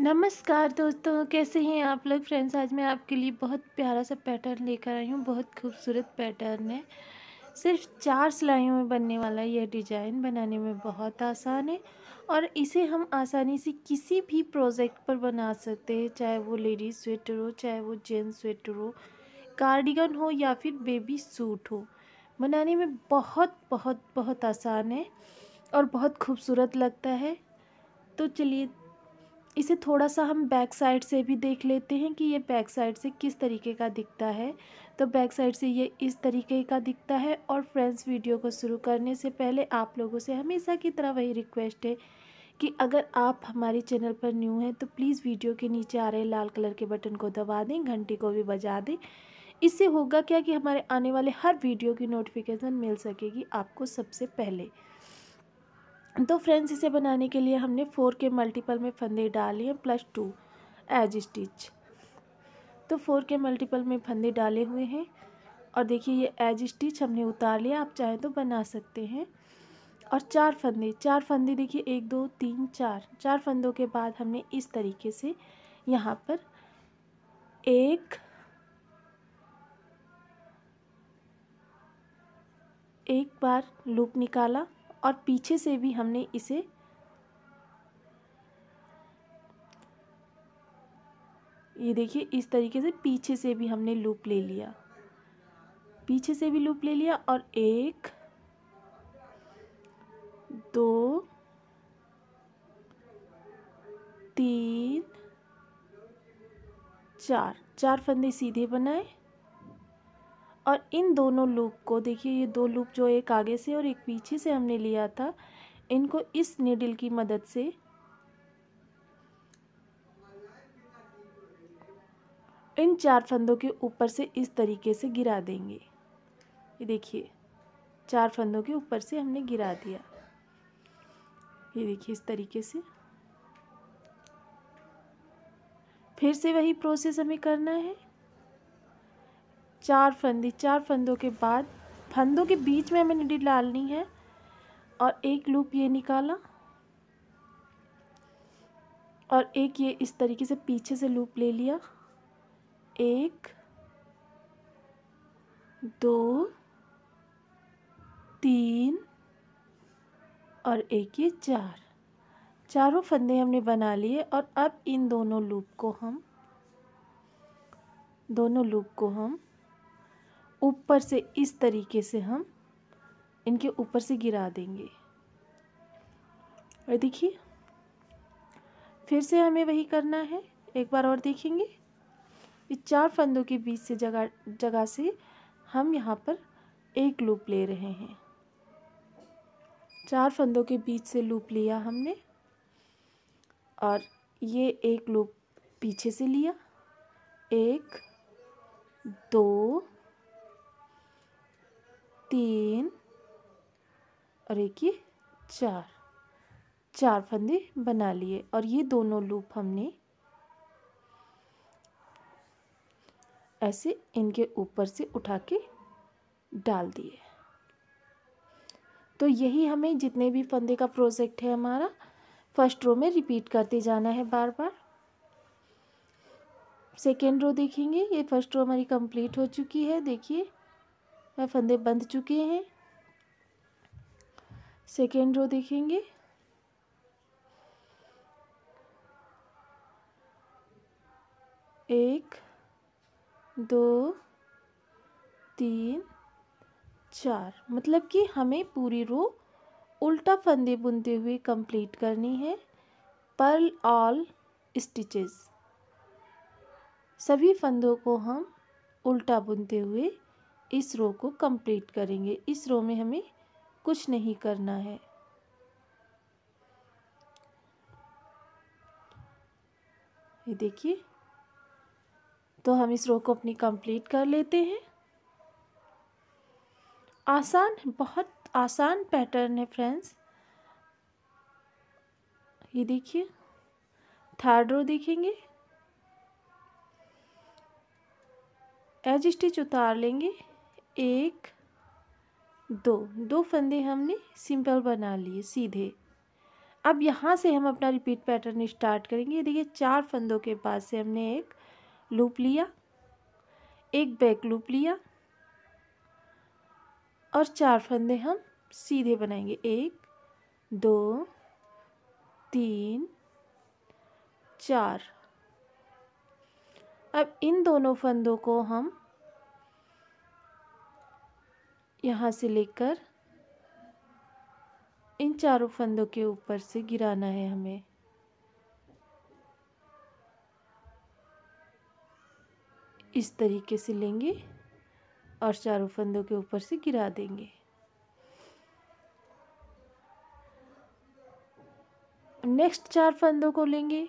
नमस्कार दोस्तों कैसे हैं आप लोग फ्रेंड्स आज मैं आपके लिए बहुत प्यारा सा पैटर्न लेकर आई हूँ बहुत खूबसूरत पैटर्न है सिर्फ चार सिलाइयों में बनने वाला यह डिज़ाइन बनाने में बहुत आसान है और इसे हम आसानी से किसी भी प्रोजेक्ट पर बना सकते हैं चाहे वो लेडीज़ स्वेटर हो चाहे वो जेंट्स स्वेटर हो कार्डिगन हो या फिर बेबी सूट हो बनाने में बहुत बहुत बहुत आसान है और बहुत खूबसूरत लगता है तो चलिए इसे थोड़ा सा हम बैक साइड से भी देख लेते हैं कि ये बैक साइड से किस तरीके का दिखता है तो बैक साइड से ये इस तरीके का दिखता है और फ्रेंड्स वीडियो को शुरू करने से पहले आप लोगों से हमेशा की तरह वही रिक्वेस्ट है कि अगर आप हमारे चैनल पर न्यू हैं तो प्लीज़ वीडियो के नीचे आ रहे लाल कलर के बटन को दबा दें घंटी को भी बजा दें इससे होगा क्या कि हमारे आने वाले हर वीडियो की नोटिफिकेशन मिल सकेगी आपको सबसे पहले तो फ्रेंड्स इसे बनाने के लिए हमने फोर के मल्टीपल में फंदे डाले हैं प्लस टू एज स्टिच तो फोर के मल्टीपल में फंदे डाले हुए हैं और देखिए ये एज स्टिच हमने उतार लिया आप चाहें तो बना सकते हैं और चार फंदे चार फंदे देखिए एक दो तीन चार चार फंदों के बाद हमने इस तरीके से यहाँ पर एक एक बार लूप निकाला और पीछे से भी हमने इसे ये देखिए इस तरीके से पीछे से भी हमने लूप ले लिया पीछे से भी लूप ले लिया और एक दो तीन चार चार फंदे सीधे बनाए और इन दोनों लूप को देखिए ये दो लूप जो एक आगे से और एक पीछे से हमने लिया था इनको इस नीडल की मदद से इन चार फंदों के ऊपर से इस तरीके से गिरा देंगे ये देखिए चार फंदों के ऊपर से हमने गिरा दिया ये देखिए इस तरीके से फिर से वही प्रोसेस हमें करना है चार फंदे चार फंदों के बाद फंदों के बीच में हमें निडी डालनी है और एक लूप ये निकाला और एक ये इस तरीके से पीछे से लूप ले लिया एक दो तीन और एक ये चार चारों फंदे हमने बना लिए और अब इन दोनों लूप को हम दोनों लूप को हम ऊपर से इस तरीके से हम इनके ऊपर से गिरा देंगे और देखिए फिर से हमें वही करना है एक बार और देखेंगे ये चार फंदों के बीच से जगह जगह से हम यहाँ पर एक लूप ले रहे हैं चार फंदों के बीच से लूप लिया हमने और ये एक लूप पीछे से लिया एक दो तीन और एक ये चार चार फंदे बना लिए और ये दोनों लूप हमने ऐसे इनके ऊपर से उठा के डाल दिए तो यही हमें जितने भी फंदे का प्रोजेक्ट है हमारा फर्स्ट रो में रिपीट करते जाना है बार बार सेकेंड रो देखेंगे ये फर्स्ट रो हमारी कंप्लीट हो चुकी है देखिए वह फंदे बंध चुके हैं सेकेंड रो देखेंगे एक दो तीन चार मतलब कि हमें पूरी रो उल्टा फंदे बुनते हुए कंप्लीट करनी है पर्ल ऑल स्टिचेस सभी फंदों को हम उल्टा बुनते हुए इस रो को कंप्लीट करेंगे इस रो में हमें कुछ नहीं करना है ये देखिए तो हम इस रो को अपनी कंप्लीट कर लेते हैं आसान बहुत आसान पैटर्न है फ्रेंड्स ये देखिए थर्ड रो देखेंगे एज स्टिच उतार लेंगे एक दो दो फंदे हमने सिंपल बना लिए सीधे अब यहाँ से हम अपना रिपीट पैटर्न स्टार्ट करेंगे देखिए चार फंदों के बाद से हमने एक लूप लिया एक बैक लूप लिया और चार फंदे हम सीधे बनाएंगे एक दो तीन चार अब इन दोनों फंदों को हम यहाँ से लेकर इन चारों फंदों के ऊपर से गिराना है हमें इस तरीके से लेंगे और चारों फंदों के ऊपर से गिरा देंगे नेक्स्ट चार फंदों को लेंगे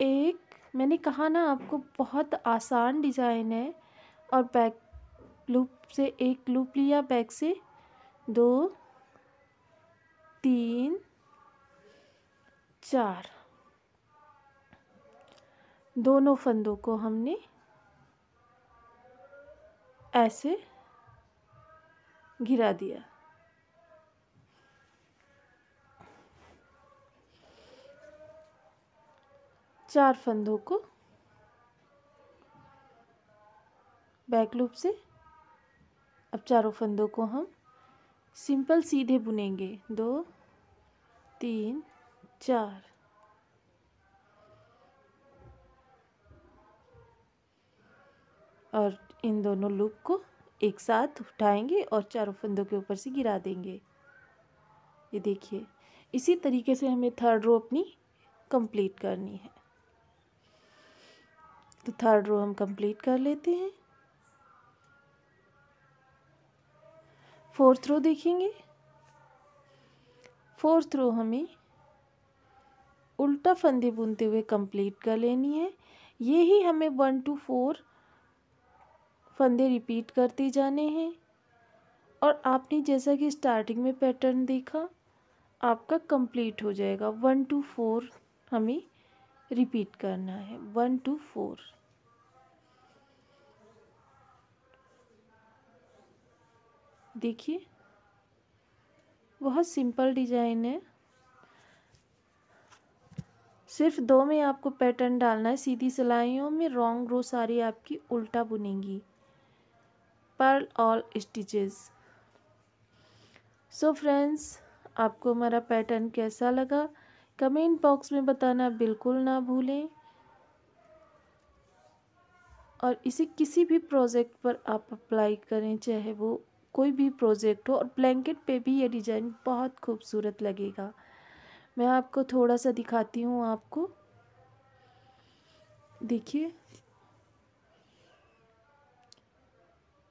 एक मैंने कहा ना आपको बहुत आसान डिज़ाइन है और बैक लूप से एक लूप लिया बैक से दो तीन चार दोनों फंदों को हमने ऐसे घिरा दिया चार फंदों को बैक लूप से अब चारों फंदों को हम सिंपल सीधे बुनेंगे दो तीन चार और इन दोनों लूप को एक साथ उठाएंगे और चारों फंदों के ऊपर से गिरा देंगे ये देखिए इसी तरीके से हमें थर्ड रो अपनी कंप्लीट करनी है तो थर्ड रो हम कंप्लीट कर लेते हैं फोर्थ रो देखेंगे फोर्थ रो हमें उल्टा फंदे बुनते हुए कंप्लीट कर लेनी है ये ही हमें वन टू फोर फंदे रिपीट करते जाने हैं और आपने जैसा कि स्टार्टिंग में पैटर्न देखा आपका कंप्लीट हो जाएगा वन टू फोर हमें रिपीट करना है वन टू फोर देखिए बहुत सिंपल डिजाइन है सिर्फ दो में आपको पैटर्न डालना है सीधी सिलाइयों में रॉन्ग रो सारी आपकी उल्टा बुनेंगी purl all stitches so friends आपको हमारा पैटर्न कैसा लगा कमेंट बॉक्स में बताना बिल्कुल ना भूलें और इसे किसी भी प्रोजेक्ट पर आप अप्लाई करें चाहे वो कोई भी प्रोजेक्ट हो और ब्लैंकेट पे भी ये डिज़ाइन बहुत खूबसूरत लगेगा मैं आपको थोड़ा सा दिखाती हूँ आपको देखिए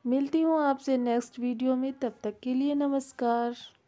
मिलती हूँ आपसे नेक्स्ट वीडियो में तब तक के लिए नमस्कार